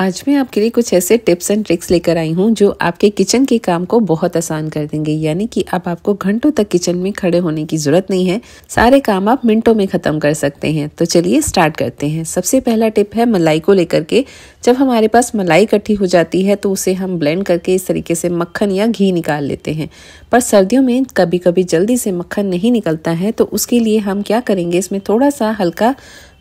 आज मैं आपके लिए कुछ ऐसे टिप्स एंड ट्रिक्स लेकर आई हूँ जो आपके किचन के काम को बहुत आसान कर देंगे यानी कि अब आप आपको घंटों तक किचन में खड़े होने की ज़रूरत नहीं है सारे काम आप मिनटों में ख़त्म कर सकते हैं तो चलिए स्टार्ट करते हैं सबसे पहला टिप है मलाई को लेकर के जब हमारे पास मलाई इकट्ठी हो जाती है तो उसे हम ब्लेंड करके इस तरीके से मक्खन या घी निकाल लेते हैं पर सर्दियों में कभी कभी जल्दी से मक्खन नहीं निकलता है तो उसके लिए हम क्या करेंगे इसमें थोड़ा सा हल्का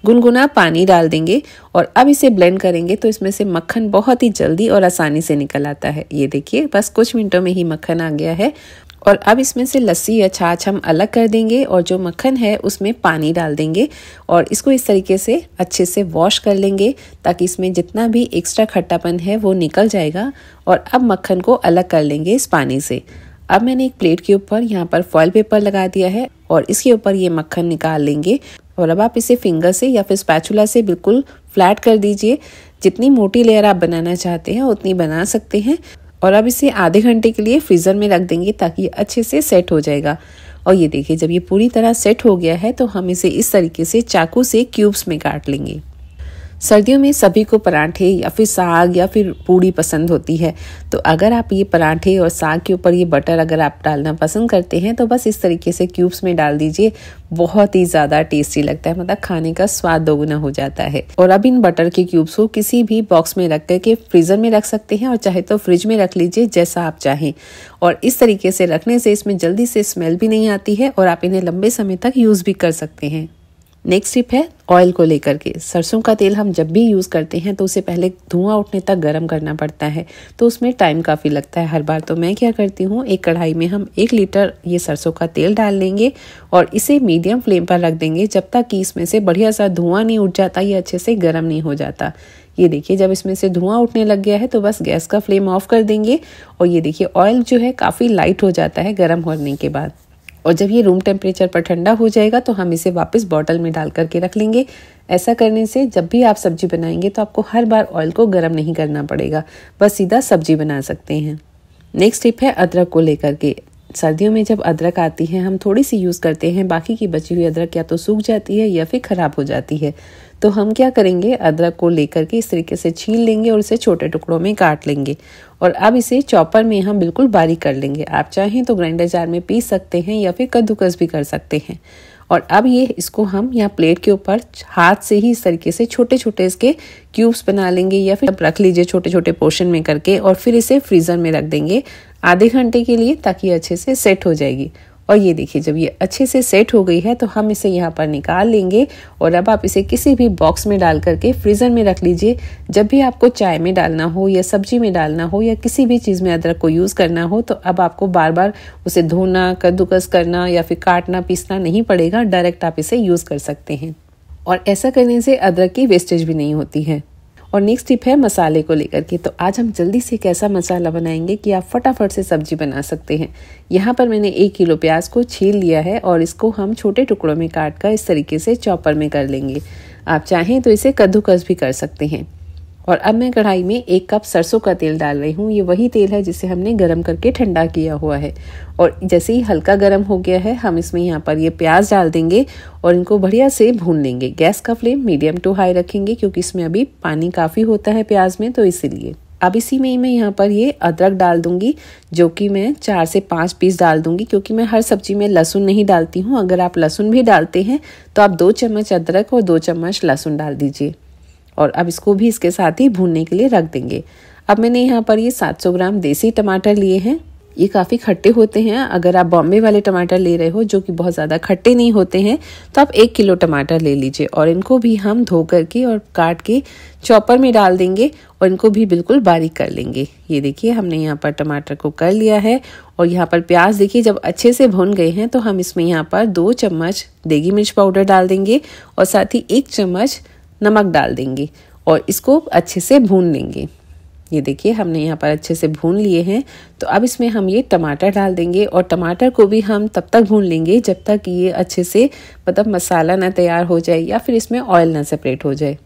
गुनगुना पानी डाल देंगे और अब इसे ब्लेंड करेंगे तो इसमें से मक्खन बहुत ही जल्दी और आसानी से निकल आता है ये देखिए बस कुछ मिनटों में ही मक्खन आ गया है और अब इसमें से लस्सी या छाछ हम अलग कर देंगे और जो मक्खन है उसमें पानी डाल देंगे और इसको इस तरीके से अच्छे से वॉश कर लेंगे ताकि इसमें जितना भी एक्स्ट्रा खट्टापन है वो निकल जाएगा और अब मक्खन को अलग कर लेंगे इस पानी से अब मैंने एक प्लेट के ऊपर यहाँ पर फॉइल पेपर लगा दिया है और इसके ऊपर ये मक्खन निकाल लेंगे और अब आप इसे फिंगर से या फिर स्पैचुला से बिल्कुल फ्लैट कर दीजिए जितनी मोटी लेयर आप बनाना चाहते हैं उतनी बना सकते हैं और अब इसे आधे घंटे के लिए फ्रीज़र में रख देंगे ताकि अच्छे से सेट हो जाएगा और ये देखिए जब ये पूरी तरह सेट हो गया है तो हम इसे इस तरीके से चाकू से क्यूब्स में काट लेंगे सर्दियों में सभी को पराठे या फिर साग या फिर पूड़ी पसंद होती है तो अगर आप ये पराठे और साग के ऊपर ये बटर अगर आप डालना पसंद करते हैं तो बस इस तरीके से क्यूब्स में डाल दीजिए बहुत ही ज़्यादा टेस्टी लगता है मतलब खाने का स्वाद दोगुना हो जाता है और अब इन बटर के क्यूब्स को किसी भी बॉक्स में रख करके फ्रीज़र में रख सकते हैं और चाहे तो फ्रिज में रख लीजिए जैसा आप चाहें और इस तरीके से रखने से इसमें जल्दी से स्मेल भी नहीं आती है और आप इन्हें लंबे समय तक यूज़ भी कर सकते हैं नेक्स्ट टिप है ऑयल को लेकर के सरसों का तेल हम जब भी यूज़ करते हैं तो उसे पहले धुआं उठने तक गर्म करना पड़ता है तो उसमें टाइम काफ़ी लगता है हर बार तो मैं क्या करती हूँ एक कढ़ाई में हम एक लीटर ये सरसों का तेल डाल लेंगे और इसे मीडियम फ्लेम पर रख देंगे जब तक कि इसमें से बढ़िया सा धुआं नहीं उठ जाता या अच्छे से गर्म नहीं हो जाता ये देखिए जब इसमें से धुआं उठने लग गया है तो बस गैस का फ्लेम ऑफ कर देंगे और ये देखिए ऑयल जो है काफ़ी लाइट हो जाता है गर्म होने के बाद और जब ये रूम टेम्परेचर पर ठंडा हो जाएगा तो हम इसे वापस बॉटल में डाल करके रख लेंगे ऐसा करने से जब भी आप सब्जी बनाएंगे तो आपको हर बार ऑयल को गर्म नहीं करना पड़ेगा बस सीधा सब्जी बना सकते हैं नेक्स्ट टिप है अदरक को लेकर के सर्दियों में जब अदरक आती है हम थोड़ी सी यूज़ करते हैं बाकी की बची हुई अदरक या तो सूख जाती है या फिर ख़राब हो जाती है तो हम क्या करेंगे अदरक को लेकर के इस तरीके से छील लेंगे और इसे छोटे टुकड़ों में काट लेंगे और अब इसे चॉपर में हम बिल्कुल बारीक कर लेंगे आप चाहें तो ग्राइंडर जार में पीस सकते हैं या फिर कद्दूकस भी कर सकते हैं और अब ये इसको हम यहाँ प्लेट के ऊपर हाथ से ही इस तरीके से छोटे छोटे इसके क्यूब्स बना लेंगे या फिर रख लीजिए छोटे छोटे पोर्शन में करके और फिर इसे फ्रीज़र में रख देंगे आधे घंटे के लिए ताकि अच्छे से सेट हो जाएगी और ये देखिए जब ये अच्छे से सेट हो गई है तो हम इसे यहाँ पर निकाल लेंगे और अब आप इसे किसी भी बॉक्स में डाल करके फ्रीज़र में रख लीजिए जब भी आपको चाय में डालना हो या सब्जी में डालना हो या किसी भी चीज़ में अदरक को यूज़ करना हो तो अब आपको बार बार उसे धोना कद्दूकस करना या फिर काटना पीसना नहीं पड़ेगा डायरेक्ट आप इसे यूज़ कर सकते हैं और ऐसा करने से अदरक की वेस्टेज भी नहीं होती है और नेक्स्ट टिप है मसाले को लेकर के तो आज हम जल्दी से एक ऐसा मसाला बनाएंगे कि आप फटाफट से सब्जी बना सकते हैं यहाँ पर मैंने एक किलो प्याज को छील लिया है और इसको हम छोटे टुकड़ों में काट कर इस तरीके से चॉपर में कर लेंगे आप चाहें तो इसे कद्दूकस भी कर सकते हैं और अब मैं कढ़ाई में एक कप सरसों का तेल डाल रही हूँ ये वही तेल है जिसे हमने गर्म करके ठंडा किया हुआ है और जैसे ही हल्का गर्म हो गया है हम इसमें यहाँ पर ये प्याज डाल देंगे और इनको बढ़िया से भून लेंगे गैस का फ्लेम मीडियम टू हाई रखेंगे क्योंकि इसमें अभी पानी काफ़ी होता है प्याज में तो इसीलिए अब इसी में ही मैं यहाँ पर ये अदरक डाल दूंगी जो कि मैं चार से पाँच पीस डाल दूंगी क्योंकि मैं हर सब्जी में लहसुन नहीं डालती हूँ अगर आप लहसुन भी डालते हैं तो आप दो चम्मच अदरक और दो चम्मच लहसुन डाल दीजिए और अब इसको भी इसके साथ ही भूनने के लिए रख देंगे अब मैंने यहाँ पर ये 700 ग्राम देसी टमाटर लिए हैं ये काफ़ी खट्टे होते हैं अगर आप बॉम्बे वाले टमाटर ले रहे हो जो कि बहुत ज़्यादा खट्टे नहीं होते हैं तो आप एक किलो टमाटर ले लीजिए और इनको भी हम धो करके और काट के चॉपर में डाल देंगे और इनको भी बिल्कुल बारीक कर लेंगे ये देखिए हमने यहाँ पर टमाटर को कर लिया है और यहाँ पर प्याज देखिए जब अच्छे से भुन गए हैं तो हम इसमें यहाँ पर दो चम्मच देगी मिर्च पाउडर डाल देंगे और साथ ही एक चम्मच नमक डाल देंगे और इसको अच्छे से भून लेंगे ये देखिए हमने यहाँ पर अच्छे से भून लिए हैं तो अब इसमें हम ये टमाटर डाल देंगे और टमाटर को भी हम तब तक भून लेंगे जब तक ये अच्छे से मतलब मसाला ना तैयार हो जाए या फिर इसमें ऑयल ना सेपरेट हो जाए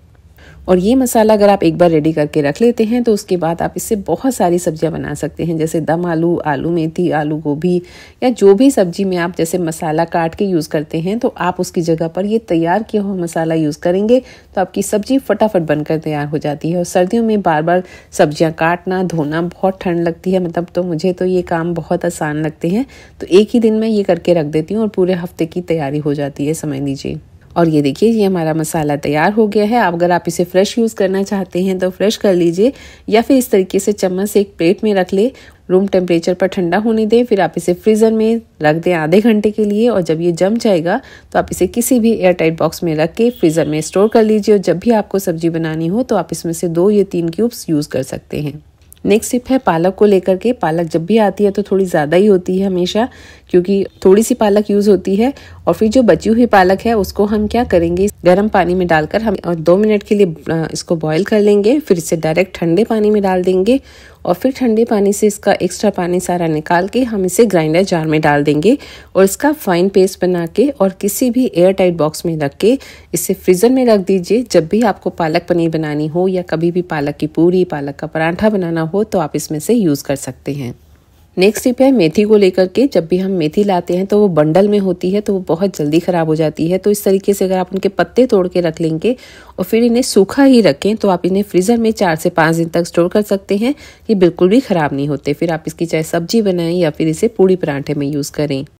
और ये मसाला अगर आप एक बार रेडी करके रख लेते हैं तो उसके बाद आप इससे बहुत सारी सब्जियां बना सकते हैं जैसे दम आलू आलू मेथी आलू गोभी या जो भी सब्जी में आप जैसे मसाला काट के यूज़ करते हैं तो आप उसकी जगह पर ये तैयार किया हुआ मसाला यूज़ करेंगे तो आपकी सब्जी फटाफट बनकर तैयार हो जाती है और सर्दियों में बार बार सब्जियाँ काटना धोना बहुत ठंड लगती है मतलब तो मुझे तो ये काम बहुत आसान लगते हैं तो एक ही दिन में ये करके रख देती हूँ और पूरे हफ्ते की तैयारी हो जाती है समझ लीजिए और ये देखिए ये हमारा मसाला तैयार हो गया है अगर आप इसे फ्रेश यूज़ करना चाहते हैं तो फ्रेश कर लीजिए या फिर इस तरीके से चम्मच से एक प्लेट में रख ले रूम टेम्परेचर पर ठंडा होने दें फिर आप इसे फ्रीज़र में रख दें आधे घंटे के लिए और जब ये जम जाएगा तो आप इसे किसी भी एयर टाइट बॉक्स में रख के फ्रीज़र में स्टोर कर लीजिए और जब भी आपको सब्जी बनानी हो तो आप इसमें से दो या तीन क्यूब्स यूज़ कर सकते हैं नेक्स्ट टिप है पालक को लेकर के पालक जब भी आती है तो थोड़ी ज़्यादा ही होती है हमेशा क्योंकि थोड़ी सी पालक यूज़ होती है और फिर जो बची हुई पालक है उसको हम क्या करेंगे गर्म पानी में डालकर हम दो मिनट के लिए इसको बॉईल कर लेंगे फिर इसे डायरेक्ट ठंडे पानी में डाल देंगे और फिर ठंडे पानी से इसका एक्स्ट्रा पानी सारा निकाल के हम इसे ग्राइंडर जार में डाल देंगे और इसका फाइन पेस्ट बना के और किसी भी एयर टाइट बॉक्स में रख के इसे फ्रीज़र में रख दीजिए जब भी आपको पालक पनीर बनानी हो या कभी भी पालक की पूरी पालक का पराठा बनाना हो तो आप इसमें से यूज़ कर सकते हैं नेक्स्ट टिप है मेथी को लेकर के जब भी हम मेथी लाते हैं तो वो बंडल में होती है तो वो बहुत जल्दी ख़राब हो जाती है तो इस तरीके से अगर आप उनके पत्ते तोड़ के रख लेंगे और फिर इन्हें सूखा ही रखें तो आप इन्हें फ्रीज़र में चार से पाँच दिन तक स्टोर कर सकते हैं ये बिल्कुल भी ख़राब नहीं होते फिर आप इसकी चाहे सब्जी बनाएं या फिर इसे पूड़ी पराठे में यूज़ करें